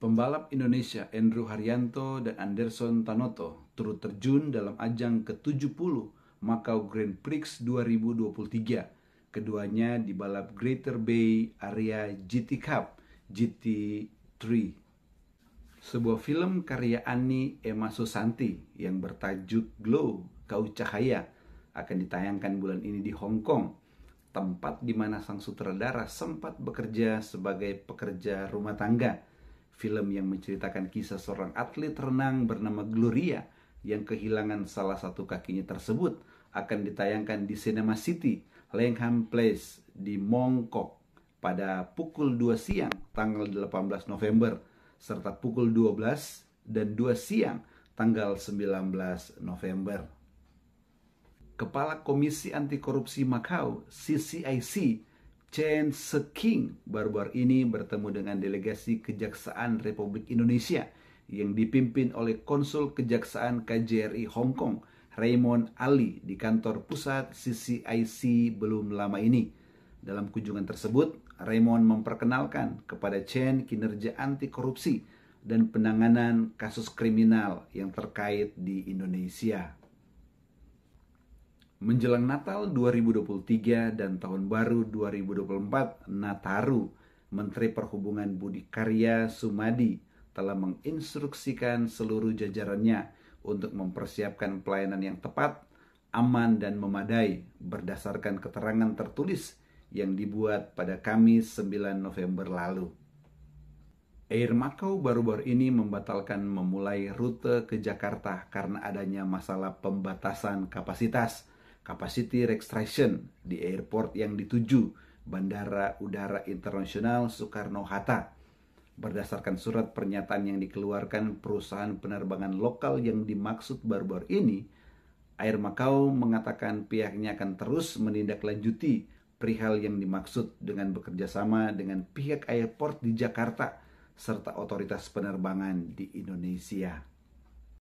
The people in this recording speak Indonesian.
Pembalap Indonesia Andrew Haryanto dan Anderson Tanoto turut terjun dalam ajang ke-70 Macau Grand Prix 2023. Keduanya di balap Greater Bay Area GT Cup GT3. Sebuah film karya Ani Emma Susanti yang bertajuk Glow, Kau Cahaya akan ditayangkan bulan ini di Hong Kong, tempat di mana sang sutradara sempat bekerja sebagai pekerja rumah tangga film yang menceritakan kisah seorang atlet renang bernama Gloria yang kehilangan salah satu kakinya tersebut akan ditayangkan di Cinema City, Langham Place di Mongkok pada pukul 2 siang tanggal 18 November serta pukul 12 dan 2 siang tanggal 19 November. Kepala Komisi Anti Korupsi Makau, CCIC, Chen Seking baru-baru ini bertemu dengan delegasi Kejaksaan Republik Indonesia yang dipimpin oleh Konsul Kejaksaan KJRI Hong Kong, Raymond Ali di kantor pusat CCIC belum lama ini. Dalam kunjungan tersebut, Raymond memperkenalkan kepada Chen kinerja anti korupsi dan penanganan kasus kriminal yang terkait di Indonesia menjelang Natal 2023 dan Tahun Baru 2024, Nataru, Menteri Perhubungan Budi Karya Sumadi telah menginstruksikan seluruh jajarannya untuk mempersiapkan pelayanan yang tepat, aman dan memadai berdasarkan keterangan tertulis yang dibuat pada Kamis 9 November lalu. Air Makau baru-baru ini membatalkan memulai rute ke Jakarta karena adanya masalah pembatasan kapasitas capacity restriction di airport yang dituju Bandara Udara Internasional Soekarno-Hatta. Berdasarkan surat pernyataan yang dikeluarkan perusahaan penerbangan lokal yang dimaksud baru ini, Air Makau mengatakan pihaknya akan terus menindaklanjuti perihal yang dimaksud dengan bekerjasama dengan pihak airport di Jakarta serta otoritas penerbangan di Indonesia.